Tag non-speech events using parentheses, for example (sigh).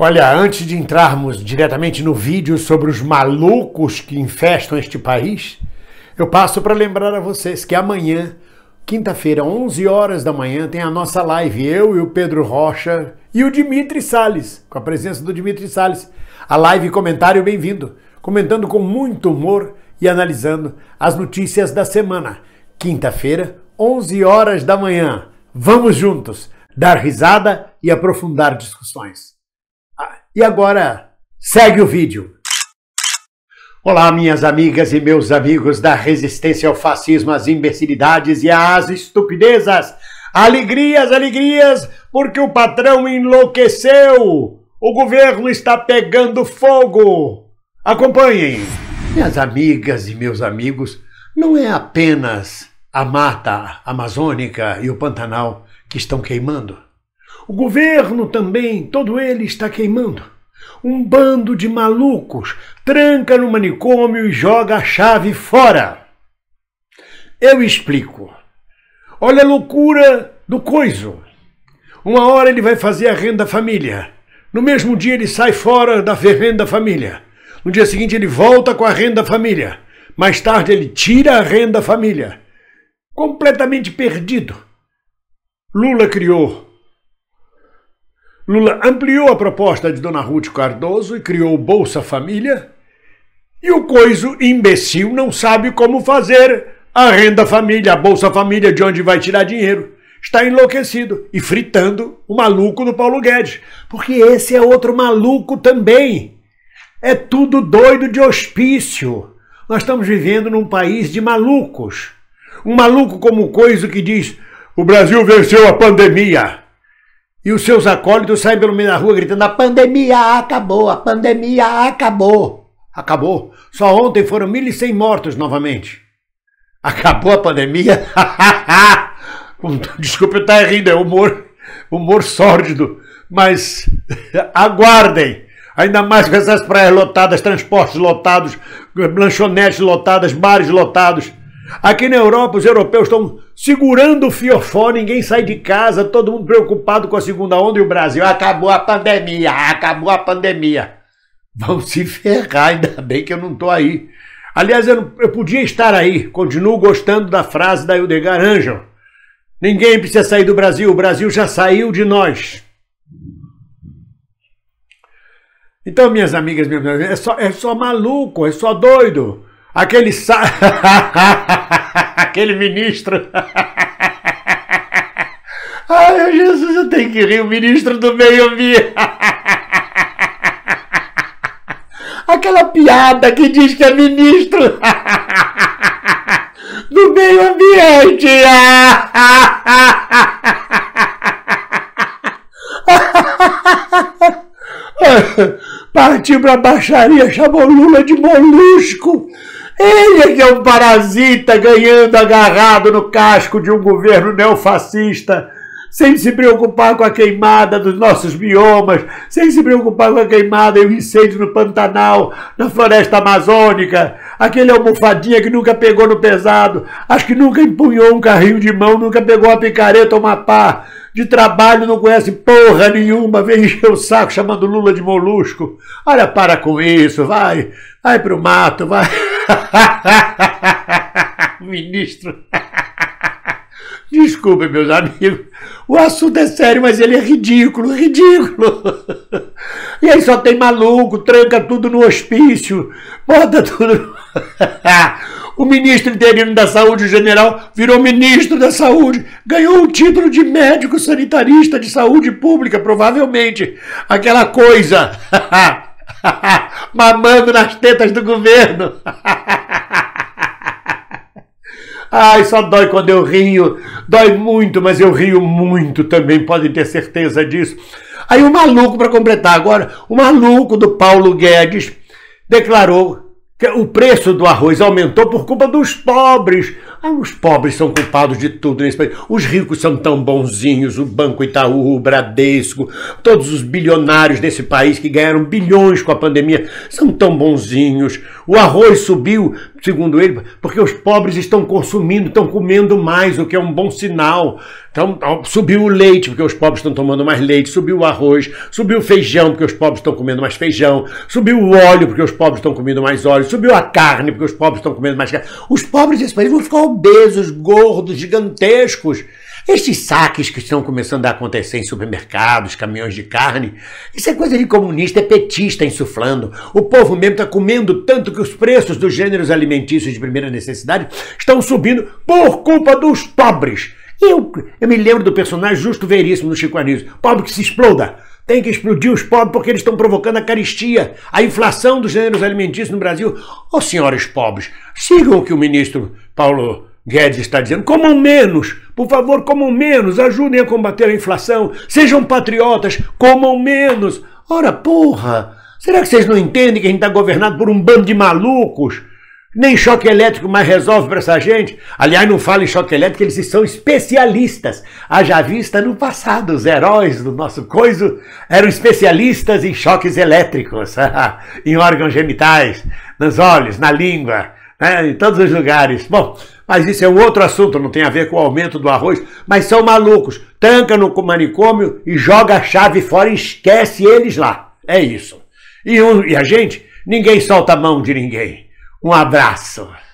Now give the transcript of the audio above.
Olha, antes de entrarmos diretamente no vídeo sobre os malucos que infestam este país, eu passo para lembrar a vocês que amanhã, quinta-feira, 11 horas da manhã, tem a nossa live, eu e o Pedro Rocha e o Dimitri Sales, com a presença do Dimitri Sales. A live comentário bem-vindo, comentando com muito humor e analisando as notícias da semana. Quinta-feira, 11 horas da manhã. Vamos juntos dar risada e aprofundar discussões. E agora, segue o vídeo. Olá, minhas amigas e meus amigos da resistência ao fascismo, às imbecilidades e às estupidezas. Alegrias, alegrias, porque o patrão enlouqueceu. O governo está pegando fogo. Acompanhem. Minhas amigas e meus amigos, não é apenas a mata amazônica e o Pantanal que estão queimando. O governo também, todo ele está queimando. Um bando de malucos tranca no manicômio e joga a chave fora. Eu explico. Olha a loucura do coiso. Uma hora ele vai fazer a renda família. No mesmo dia ele sai fora da renda família. No dia seguinte ele volta com a renda família. Mais tarde ele tira a renda família. Completamente perdido. Lula criou Lula ampliou a proposta de Dona Ruth Cardoso e criou o Bolsa Família. E o coiso imbecil não sabe como fazer a renda família, a Bolsa Família, de onde vai tirar dinheiro. Está enlouquecido e fritando o maluco do Paulo Guedes, porque esse é outro maluco também. É tudo doido de hospício. Nós estamos vivendo num país de malucos. Um maluco como o coiso que diz: o Brasil venceu a pandemia e os seus acólitos saem pelo meio da rua gritando: a pandemia acabou, a pandemia acabou. Acabou. Só ontem foram 1.100 mortos novamente. Acabou a pandemia? (laughs) Desculpa eu estar rindo, é humor, humor sórdido. Mas (laughs) aguardem. Ainda mais com essas praias lotadas, transportes lotados, lanchonetes lotadas, bares lotados. Aqui na Europa, os europeus estão segurando o fiofó, ninguém sai de casa, todo mundo preocupado com a segunda onda e o Brasil. Acabou a pandemia, acabou a pandemia. Vão se ferrar, ainda bem que eu não estou aí. Aliás, eu, não, eu, podia estar aí, continuo gostando da frase da Hildegard Angel. Ninguém precisa sair do Brasil, o Brasil já saiu de nós. Então, minhas amigas, minhas amigas, é só, é só maluco, é só doido. Aquele sa... (laughs) Aquele ministro. (laughs) Ai, Jesus, eu tenho que rir, o ministro do meio ambiente. (laughs) Aquela piada que diz que é ministro do meio ambiente. Partiu pra baixaria, chamou Lula de molusco. Ele que é um parasita ganhando agarrado no casco de um governo neofascista, sem se preocupar com a queimada dos nossos biomas, sem se preocupar com a queimada e o incêndio no Pantanal, na floresta amazônica, aquele almofadinha que nunca pegou no pesado, acho que nunca empunhou um carrinho de mão, nunca pegou uma picareta ou uma pá, de trabalho não conhece porra nenhuma, vem encher o saco chamando Lula de molusco. Olha, para com isso, vai, vai pro mato, vai. (laughs) Ministro. Desculpe, meus amigos. O assunto é sério, mas ele é ridículo, ridículo. E aí só tem maluco, tranca tudo no hospício, bota tudo. (laughs) O ministro interino da saúde, o general, virou ministro da saúde, ganhou o título de médico sanitarista de saúde pública, provavelmente. Aquela coisa. (laughs) Mamando nas tetas do governo. Ai, só dói quando eu rio. Dói muito, mas eu rio muito também, podem ter certeza disso. Aí o maluco, para completar agora, o maluco do Paulo Guedes declarou que o preço do arroz aumentou por culpa dos pobres. Ah, os pobres são culpados de tudo nesse país. Os ricos são tão bonzinhos, o Banco Itaú, o Bradesco, todos os bilionários desse país que ganharam bilhões com a pandemia são tão bonzinhos. O arroz subiu segundo ele, porque os pobres estão consumindo, estão comendo mais, o que é um bom sinal. Então, subiu o leite, porque os pobres estão tomando mais leite, subiu o arroz, subiu o feijão, porque os pobres estão comendo mais feijão, subiu o óleo, porque os pobres estão comendo mais óleo, subiu a carne, porque os pobres estão comendo mais carne. Os pobres desse país vão ficar obesos, gordos, gigantescos. Esses saques que estão começando a acontecer em supermercados, caminhões de carne, isso é coisa de comunista, é petista insuflando. O povo mesmo está comendo tanto que os preços dos gêneros alimentícios de primeira necessidade estão subindo por culpa dos pobres. Eu, eu me lembro do personagem Justo Veríssimo no Chico Anísio. Pobre que se exploda. Tem que explodir os pobres porque eles estão provocando a caristia, a inflação dos gêneros alimentícios no Brasil. Ô oh, senhores pobres, sigam o que o ministro Paulo Guedes está dizendo: comam menos, por favor, comam menos, ajudem a combater a inflação, sejam patriotas, comam menos. Ora, porra, será que vocês não entendem que a gente está governado por um bando de malucos? Nem choque elétrico mais resolve para essa gente. Aliás, não fala em choque elétrico, eles são especialistas. Haja vista no passado, os heróis do nosso coiso eram especialistas em choques elétricos, (laughs) em órgãos genitais, nos olhos, na língua é, em todos os lugares. Bom, mas isso é um outro assunto, não tem a ver com o aumento do arroz, mas são malucos. Tanca no manicômio e joga a chave fora e esquece eles lá. É isso. E, um, e a gente, ninguém solta a mão de ninguém. Um abraço.